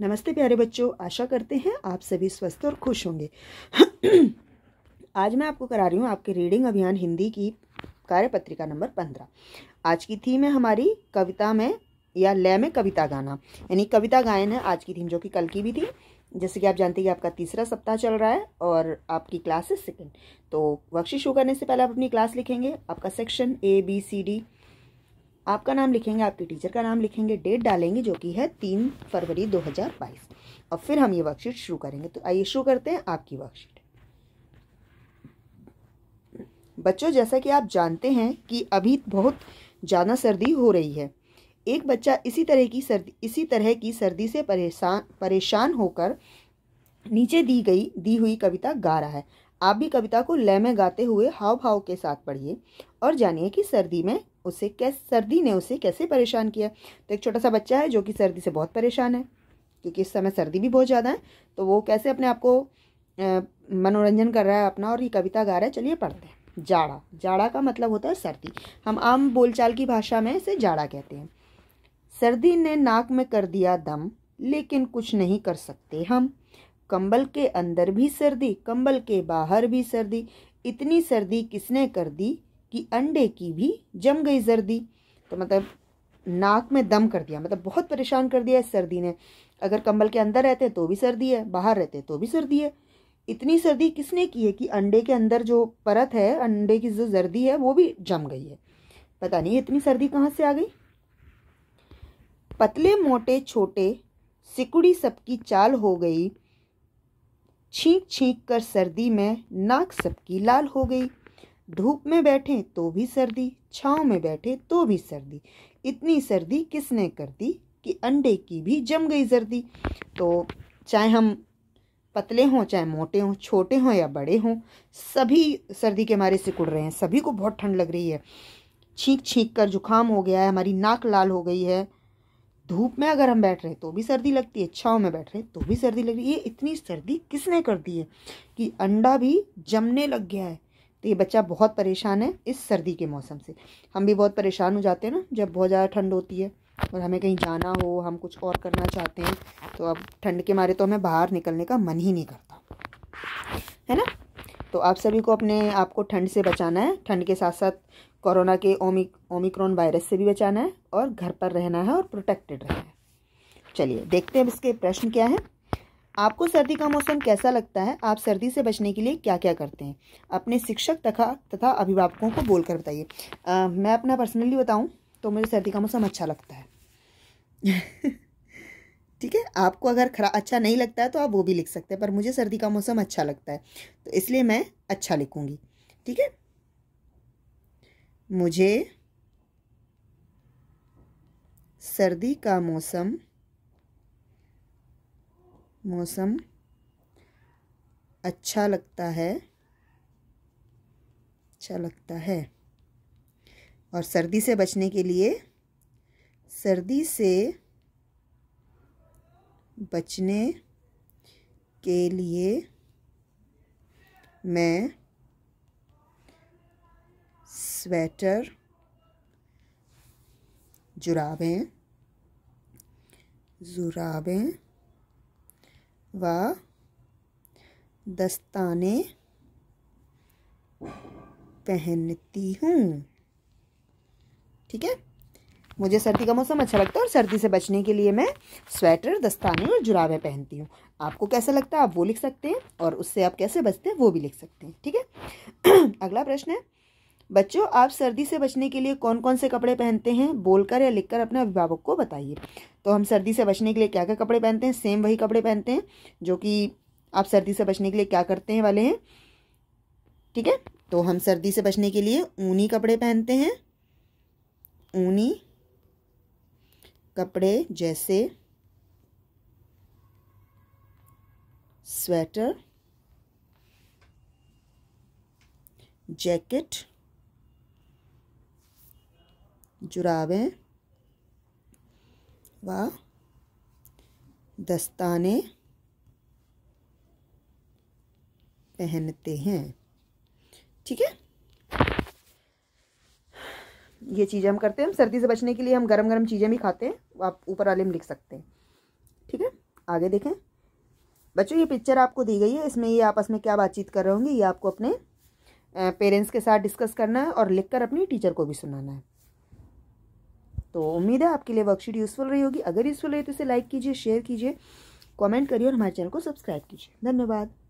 नमस्ते प्यारे बच्चों आशा करते हैं आप सभी स्वस्थ और खुश होंगे आज मैं आपको करा रही हूँ आपके रीडिंग अभियान हिंदी की कार्यपत्रिका नंबर पंद्रह आज की थीम है हमारी कविता में या लय में कविता गाना यानी कविता गायन है आज की थीम जो कि कल की भी थी जैसे कि आप जानते हैं कि आपका तीसरा सप्ताह चल रहा है और आपकी क्लास है सेकेंड तो वर्कशीट शुरू करने से पहले आप अपनी क्लास लिखेंगे आपका section A B C D आपका नाम लिखेंगे आपके टीचर का नाम लिखेंगे डेट डालेंगे जो कि है तीन फरवरी 2022 और फिर हम ये वर्कशीट शुरू करेंगे तो आइए शुरू करते हैं आपकी वर्कशीट बच्चों जैसा कि आप जानते हैं कि अभी बहुत ज़्यादा सर्दी हो रही है एक बच्चा इसी तरह की सर्दी इसी तरह की सर्दी से परेशान परेशान होकर नीचे दी गई दी हुई कविता गा रहा है आप भी कविता को लय में गाते हुए हाव भाव के साथ पढ़िए और जानिए कि सर्दी में उसे कैसे सर्दी ने उसे कैसे परेशान किया तो एक छोटा सा बच्चा है जो कि सर्दी से बहुत परेशान है क्योंकि इस समय सर्दी भी बहुत ज़्यादा है तो वो कैसे अपने आप को मनोरंजन कर रहा है अपना और ये कविता गा रहा है चलिए पढ़ते हैं जाड़ा जाड़ा का मतलब होता है सर्दी हम आम बोलचाल की भाषा में इसे जाड़ा कहते हैं सर्दी ने नाक में कर दिया दम लेकिन कुछ नहीं कर सकते हम कंबल के अंदर भी सर्दी कंबल के बाहर भी सर्दी इतनी सर्दी किसने कर दी कि अंडे की भी जम गई सर्दी तो मतलब नाक में दम कर दिया मतलब बहुत परेशान कर दिया इस सर्दी ने अगर कंबल के अंदर रहते तो भी सर्दी है बाहर रहते तो भी सर्दी है इतनी सर्दी किसने की है कि अंडे के अंदर जो परत है अंडे की जो सर्दी है वो भी जम गई है पता नहीं इतनी सर्दी कहाँ से आ गई पतले मोटे छोटे सिकुड़ी सबकी चाल हो गई छींक छींक कर सर्दी में नाक सबकी लाल हो गई धूप में बैठें तो भी सर्दी छाँव में बैठे तो भी सर्दी इतनी सर्दी किसने कर दी कि अंडे की भी जम गई सर्दी तो चाहे हम पतले हों चाहे मोटे हों छोटे हों या बड़े हों सभी सर्दी के मारे सिकुड़ रहे हैं सभी को बहुत ठंड लग रही है छींक छींक कर जुकाम हो गया है हमारी नाक लाल हो गई है धूप में अगर हम बैठ रहे हैं तो भी सर्दी लगती है छाँव में बैठ रहे हैं तो भी सर्दी लग रही है ये इतनी सर्दी किसने कर दी है कि अंडा भी जमने लग गया है तो ये बच्चा बहुत परेशान है इस सर्दी के मौसम से हम भी बहुत परेशान हो जाते हैं ना जब बहुत ज़्यादा ठंड होती है और हमें कहीं जाना हो हम कुछ और करना चाहते हैं तो अब ठंड के मारे तो हमें बाहर निकलने का मन ही नहीं करता है ना तो आप सभी को अपने आप को ठंड से बचाना है ठंड के साथ साथ कोरोना के ओमिक ओमिक्रॉन वायरस से भी बचाना है और घर पर रहना है और प्रोटेक्टेड रहना है चलिए देखते हैं अब इसके प्रश्न क्या है आपको सर्दी का मौसम कैसा लगता है आप सर्दी से बचने के लिए क्या क्या करते हैं अपने शिक्षक तथा तथा अभिभावकों को बोलकर बताइए मैं अपना पर्सनली बताऊं तो मुझे सर्दी का मौसम अच्छा लगता है ठीक है आपको अगर खरा अच्छा नहीं लगता है तो आप वो भी लिख सकते हैं पर मुझे सर्दी का मौसम अच्छा लगता है तो इसलिए मैं अच्छा लिखूँगी ठीक है मुझे सर्दी का मौसम मौसम अच्छा लगता है अच्छा लगता है और सर्दी से बचने के लिए सर्दी से बचने के लिए मैं स्वेटर जुराबें जुराबें व दस्ताने पहनती हूँ ठीक है मुझे सर्दी का मौसम अच्छा लगता है और सर्दी से बचने के लिए मैं स्वेटर दस्ताने और जुराबें पहनती हूँ आपको कैसा लगता है आप वो लिख सकते हैं और उससे आप कैसे बचते हैं वो भी लिख सकते हैं ठीक है अगला प्रश्न है बच्चों आप सर्दी से बचने के लिए कौन कौन से कपड़े पहनते हैं बोलकर या लिखकर अपने अभिभावक को बताइए तो हम सर्दी से बचने के लिए क्या क्या कपड़े पहनते हैं सेम वही कपड़े पहनते हैं जो कि आप सर्दी से बचने के लिए क्या करते हैं वाले हैं ठीक है तो हम सर्दी से बचने के लिए ऊनी कपड़े पहनते हैं ऊनी कपड़े जैसे स्वेटर जैकेट जुराबे व दस्ताने पहनते हैं ठीक है ये चीज़ें हम करते हैं हम सर्दी से बचने के लिए हम गरम गरम चीज़ें भी खाते हैं वो आप ऊपर वाले में लिख सकते हैं ठीक है आगे देखें बच्चों ये पिक्चर आपको दी गई है इसमें ये आपस में क्या बातचीत कर रहे होंगे ये आपको अपने पेरेंट्स के साथ डिस्कस करना है और लिखकर अपनी टीचर को भी सुनाना है तो उम्मीद है आपके लिए वर्कशीट यूज़फुल रही होगी अगर यूज़फुल रही तो इसे लाइक कीजिए शेयर कीजिए कमेंट करिए और हमारे चैनल को सब्सक्राइब कीजिए धन्यवाद